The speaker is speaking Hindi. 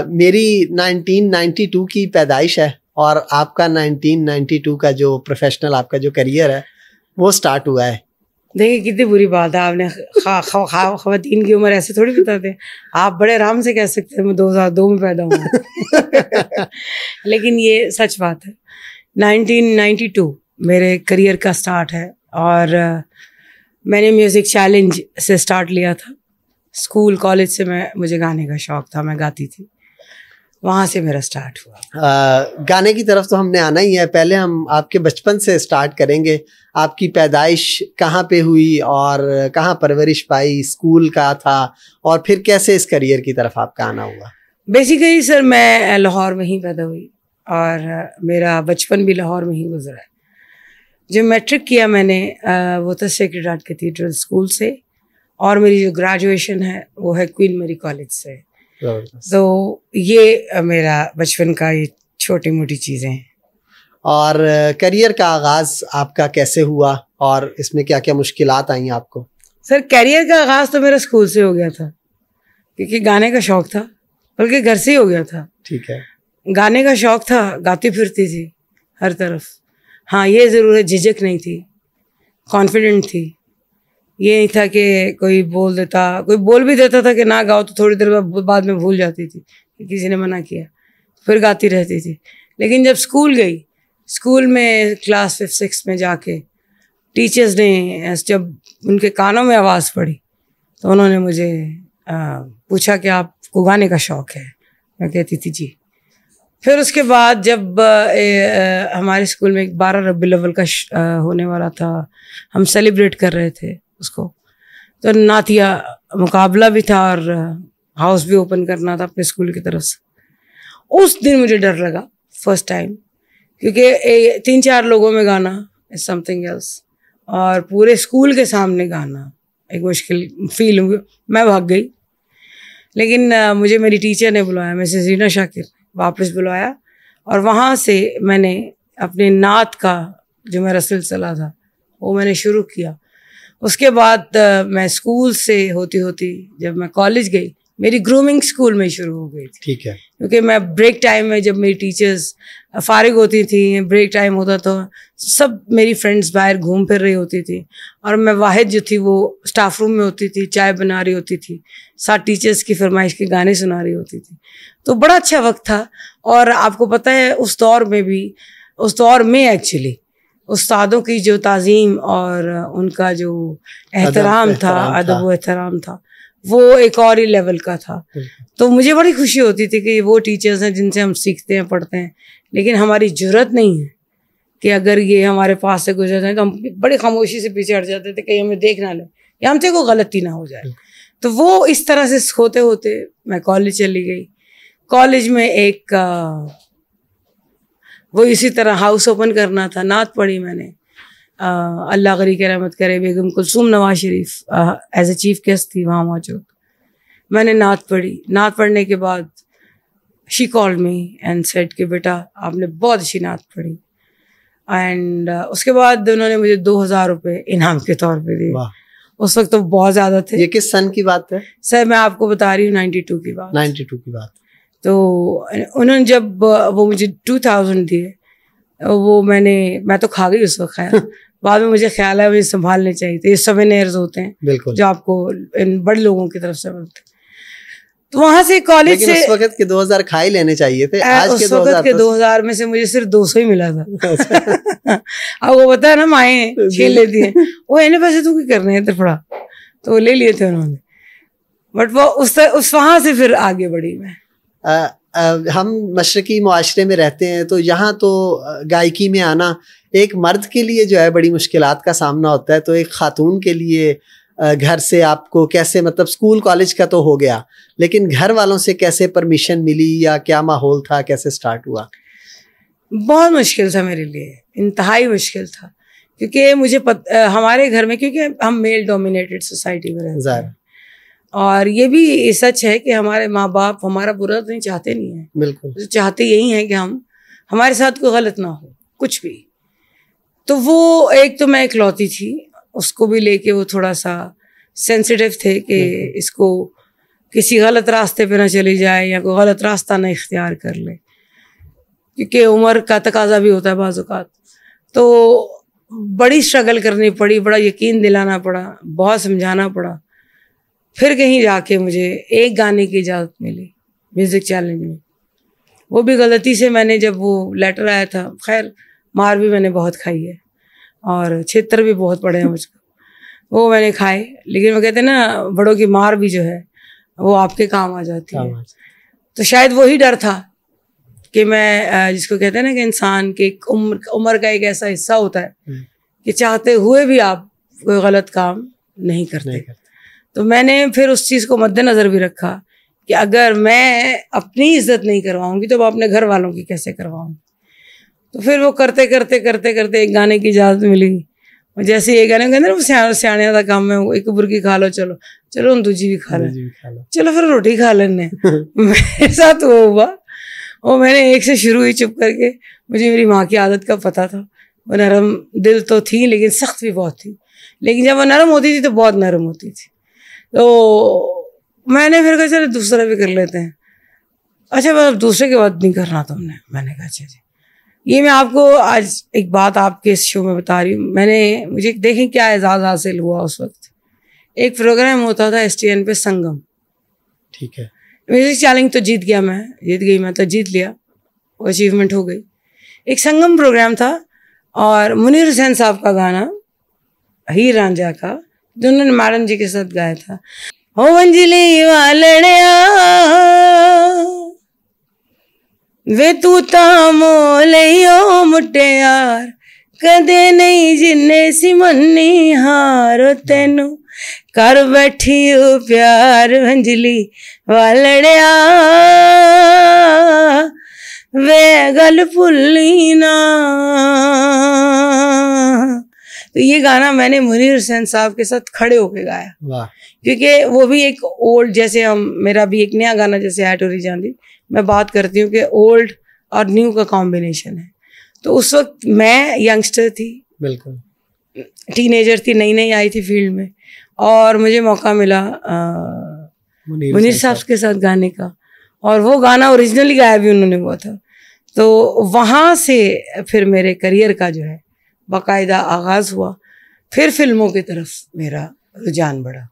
मेरी 1992 की पैदाइश है और आपका 1992 का जो प्रोफेशनल आपका जो करियर है वो स्टार्ट हुआ है देखिए कितनी बुरी बात है आपने खातन की उम्र ऐसे थोड़ी बताते आप बड़े आराम से कह सकते हैं मैं दो हज़ार दो में पैदा हूँ लेकिन ये सच बात है 1992 मेरे करियर का स्टार्ट है और मैंने म्यूज़िक चैलेंज से स्टार्ट लिया था स्कूल कॉलेज से मैं मुझे गाने का शौक़ था मैं गाती थी वहाँ से मेरा स्टार्ट हुआ आ, गाने की तरफ तो हमने आना ही है पहले हम आपके बचपन से स्टार्ट करेंगे आपकी पैदाइश कहाँ पे हुई और कहाँ परवरिश पाई स्कूल का था और फिर कैसे इस करियर की तरफ आपका आना हुआ बेसिकली सर मैं लाहौर में ही पैदा हुई और मेरा बचपन भी लाहौर में ही गुजरा है जो मैट्रिक किया मैंने वो था सेक्रेड आर्ट कैथीड्रल स्कूल से और मेरी जो ग्रेजुएशन है वो है क्वीन मेरी कॉलेज से तो ये मेरा बचपन का ये छोटी मोटी चीज़ें हैं और करियर का आगाज़ आपका कैसे हुआ और इसमें क्या क्या मुश्किल आई आपको सर करियर का आगाज़ तो मेरा स्कूल से हो गया था क्योंकि गाने का शौक़ था बल्कि घर से ही हो गया था ठीक है गाने का शौक़ था गाती फिरती थी हर तरफ हाँ ये ज़रूर है झिझक नहीं थी कॉन्फिडेंट थी ये नहीं था कि कोई बोल देता कोई बोल भी देता था कि ना गाओ तो थोड़ी देर बाद में भूल जाती थी कि किसी ने मना किया फिर गाती रहती थी लेकिन जब स्कूल गई स्कूल में क्लास फिफ्थ सिक्स में जाके टीचर्स ने जब उनके कानों में आवाज़ पड़ी तो उन्होंने मुझे आ, पूछा कि आपको गाने का शौक़ है मैं कहती थी जी फिर उसके बाद जब ए, ए, हमारे स्कूल में एक बारह रबी लेवल का आ, होने वाला था हम सेलिब्रेट कर रहे थे उसको तो नातिया मुकाबला भी था और हाउस भी ओपन करना था अपने स्कूल की तरफ से उस दिन मुझे डर लगा फर्स्ट टाइम क्योंकि तीन चार लोगों में गाना इज समथिंग एल्स और पूरे स्कूल के सामने गाना एक मुश्किल फील हुई मैं भाग गई लेकिन मुझे मेरी टीचर ने बुलाया मिसेस रीना शाकिर वापस बुलाया और वहाँ से मैंने अपने नात का जो मेरा सिलसिला था वो मैंने शुरू किया उसके बाद मैं स्कूल से होती होती जब मैं कॉलेज गई मेरी ग्रूमिंग स्कूल में शुरू हो गई थी ठीक है क्योंकि मैं ब्रेक टाइम में जब मेरी टीचर्स फारिग होती थी ब्रेक टाइम होता था सब मेरी फ्रेंड्स बाहर घूम फिर रही होती थी और मैं वाहिद जो थी वो स्टाफ रूम में होती थी चाय बना रही होती थी साथ टीचर्स की फरमाइश के गाने सुना रही होती थी तो बड़ा अच्छा वक्त था और आपको पता है उस दौर में भी उस दौर में एक्चुअली उस्तादों की जो तज़ीम और उनका जो एहतराम था अदब एहतराम था वो एक और ही लेवल का था तो मुझे बड़ी खुशी होती थी कि वो टीचर्स हैं जिनसे हम सीखते हैं पढ़ते हैं लेकिन हमारी जरूरत नहीं है कि अगर ये हमारे पास से गुजर जाए तो हम बड़ी खामोशी से पीछे हट जाते थे कहीं हमें देख ना लें या हमसे कोई गलती ना हो जाए तो वो इस तरह से होते होते मैं कॉलेज चली गई कॉलेज में एक वो इसी तरह हाउस ओपन करना था नात पढ़ी मैंने अल्लाह गरी के रहमत करे Begum Kulsoom Nawaz Sharif as a chief guest थी वहाँ मौजूद मैंने नात पढ़ी नात पढ़ने के बाद she call me and said के बेटा आपने बहुत अच्छी नात पढ़ी एंड uh, उसके बाद उन्होंने मुझे दो हज़ार रुपये इनाम के तौर पर दिए उस वक्त तो बहुत ज़्यादा थे ये किस सन की बात है सर मैं आपको बता रही हूँ नाइन्टी टू की बात नाइन्टी टू की बात तो उन्होंने जब वो मुझे टू थाउजेंड दिए वो मैंने मैं तो खा गई उस वक्त खाया बाद में मुझे ख्याल है मुझे संभालने चाहिए थे ये सवेनेर्स होते हैं बिल्कुल जो आपको इन बड़े लोगों की तरफ से मिलते हैं तो वहां से कॉलेज से उस वक्त के 2000 खा ही लेने चाहिए थे आज उस के वक्त के 2000 में से मुझे सिर्फ 200 ही मिला था अच्छा। अब वो बता ना माए खेल लेती है वो इन्हें पैसे तू क्या करने हैं थोड़ा तो ले लिए थे उन्होंने बट वो उस उस वहां से फिर आगे बढ़ी मैं हम मशरकी माशरे में रहते हैं तो यहाँ तो गायकी में आना एक मर्द के लिए जो है बड़ी मुश्किल का सामना होता है तो एक ख़ातून के लिए घर से आपको कैसे मतलब स्कूल कॉलेज का तो हो गया लेकिन घर वालों से कैसे परमिशन मिली या क्या माहौल था कैसे स्टार्ट हुआ बहुत मुश्किल था मेरे लिए इंतहाई मुश्किल था क्योंकि मुझे पत, हमारे घर में क्योंकि हम मेल डोमिनेटेड सोसाइटी में रहते हैं और ये भी सच है कि हमारे माँ बाप हमारा बुरा तो नहीं चाहते नहीं है बिल्कुल तो चाहते यही हैं कि हम हमारे साथ कोई गलत ना हो कुछ भी तो वो एक तो मैं इकलौती थी उसको भी लेके वो थोड़ा सा सेंसिटिव थे कि इसको किसी गलत रास्ते पे ना चली जाए या कोई गलत रास्ता ना इख्तियार कर ले क्योंकि उम्र का तकाजा भी होता है बाज़ात तो बड़ी स्ट्रगल करनी पड़ी बड़ा यकीन दिलाना पड़ा बहुत समझाना पड़ा फिर कहीं जाके मुझे एक गाने की इजाज़त मिली म्यूज़िक चैलेंज में वो भी गलती से मैंने जब वो लेटर आया था खैर मार भी मैंने बहुत खाई है और क्षेत्र भी बहुत पड़े हैं मुझको वो मैंने खाए लेकिन वो कहते हैं ना बड़ों की मार भी जो है वो आपके काम आ जाती है तो शायद वही डर था कि मैं जिसको कहते हैं ना कि इंसान के उम्र उम्र का एक ऐसा हिस्सा होता है हम्म। कि चाहते हुए भी आप कोई गलत काम नहीं करते, नहीं करते। तो मैंने फिर उस चीज़ को मद्देनज़र भी रखा कि अगर मैं अपनी इज्जत नहीं करवाऊंगी तो मैं अपने घर वालों की कैसे करवाऊंगी तो फिर वो करते करते करते करते एक गाने की इजाज़त मिली जैसे ये गाने कहते ना सियाण सियाने का काम है एक बुरकी खा लो चलो चलो हम दूजी भी खा लो चलो फिर रोटी खा लेने मेरे साथ वो हुआ वो मैंने एक से शुरू हुई चुप करके मुझे मेरी माँ की आदत का पता था वो नरम दिल तो थी लेकिन सख्त भी बहुत थी लेकिन जब वो नरम होती थी तो बहुत नरम होती थी तो मैंने फिर कहा चलो दूसरा भी कर लेते हैं अच्छा बस दूसरे के बाद नहीं करना तुमने मैंने कहा अच्छा जी अच्छा। ये मैं आपको आज एक बात आपके इस शो में बता रही हूँ मैंने मुझे देखें क्या एजाज़ हासिल हुआ उस वक्त एक प्रोग्राम होता था एस पे संगम ठीक है म्यूजिक चैलेंज तो जीत गया मैं जीत गई मैं तो जीत लिया वो अचीवमेंट हो गई एक संगम प्रोग्राम था और मुनीर हुसैन साहब का गाना हीर रांझा का दोनों ने मारन जी के साथ गाया था हो मंजिली वाले वे तू तो ले मुटे यार कदे नहीं जिन्ने सी मनी हार तेनु कर बैठी ओ प्यार मंजिली वालड़िया वे गल भुली ना तो ये गाना मैंने मुनीर हुसैन साहब के साथ खड़े होके गाया क्योंकि वो भी एक ओल्ड जैसे हम मेरा भी एक नया गाना जैसे है टोरी जानी मैं बात करती हूँ कि ओल्ड और न्यू का कॉम्बिनेशन है तो उस वक्त मैं यंगस्टर थी बिल्कुल टीनेजर थी नई नई आई थी फील्ड में और मुझे मौका मिला मुनीर साहब के साथ गाने का और वो गाना ओरिजिनली गाया भी उन्होंने हुआ था तो वहाँ से फिर मेरे करियर का जो है बाकायदा आगाज़ हुआ फिर फिल्मों की तरफ मेरा रुझान बढ़ा